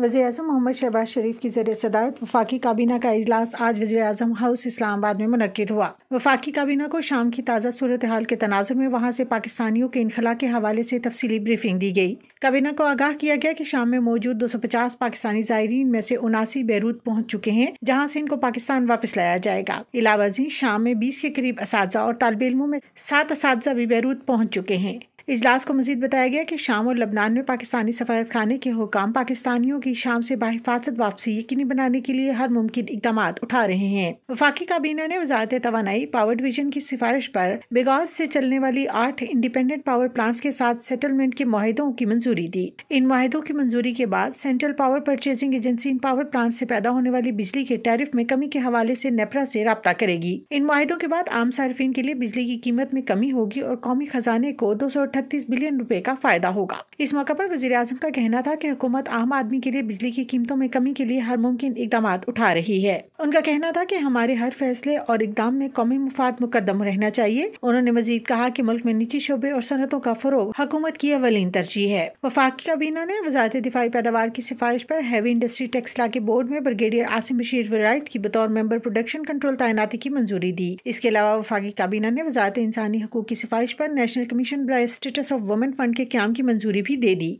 वजी अजम मोहम्मद शहबाज शरीफ की ज़र सदारत वफाकी काबीना का अजलास आज वजी अजम हाउस इस्लामाबाद में मनद हुआ वफाकी काबीना को शाम की ताज़ा सूरत हाल के तनाजर में वहाँ से पाकिस्तानियों के इनखला के हवाले से तफसली ब्रीफिंग दी गई काबीना को आगाह किया गया कि शाम में मौजूद दो सौ पचास पाकिस्तानी जायरीन में से उनासी बैरूत पहुँच चुके हैं जहाँ से इनको पाकिस्तान वापस लाया जाएगा इलावाजी शाम में बीस के करीब इस और इलमों में सात इस भी बैरूत पहुँच चुके हैं इजलास को मजीद बताया गया कि शाम और लबनान में पाकिस्तानी सफारत खाने के हुकाम पाकिस्तानियों की शाम से बाहिफाजत वापसी यकीनी बनाने के लिए हर मुमकिन इकदाम उठा रहे हैं वफाकी काबीना ने वजारत तोानाई पावर डिवीजन की सिफारिश पर बेगौज से चलने वाली आठ इंडिपेंडेंट पावर प्लांट्स के साथ सेटलमेंट के माहों की मंजूरी दी इन माहों की मंजूरी के बाद सेंट्रल पावर परचेजिंग एजेंसी इन पावर प्लांट से पैदा होने वाली बिजली के टैरिफ में कमी के हवाले से नेपरा से रबता करेगी इन माहों के बाद आम सार्फिन के लिए बिजली की कीमत में कमी होगी और कौमी खजाने को दो सौ अठतीस बिलियन रुपए का फायदा होगा इस मौके पर वजीर अजम का कहना था की हुकूमत आम आदमी के लिए बिजली की कीमतों में कमी के लिए हर मुमकिन इकदाम उठा रही है उनका कहना था की हमारे हर फैसले और इकदाम में कौमी मुफाद मुकदम रहना चाहिए उन्होंने मजीद कहा की मुल्क में निजी शोबे और सनतों का फरोग हुकूमत की अवलिन तरजीह है वफाक काबीना ने वजारत दिफाई पैदावार की सिफारिश पर हैवी इंडस्ट्री टेक्सला के बोर्ड में ब्रिगेडियर आसिम बशीर वरायत की बतौर मेंबर प्रोडक्शन कंट्रोल तैनाती की मंजूरी दी इसके अलावा वफाकी काबीना ने वजारत इंसानी हकूक की सिफारिश पर नेशनल कमीशन ब्राइस्ट स्टेटस ऑफ वुमेन फंड के क्याम की मंजूरी भी दे दी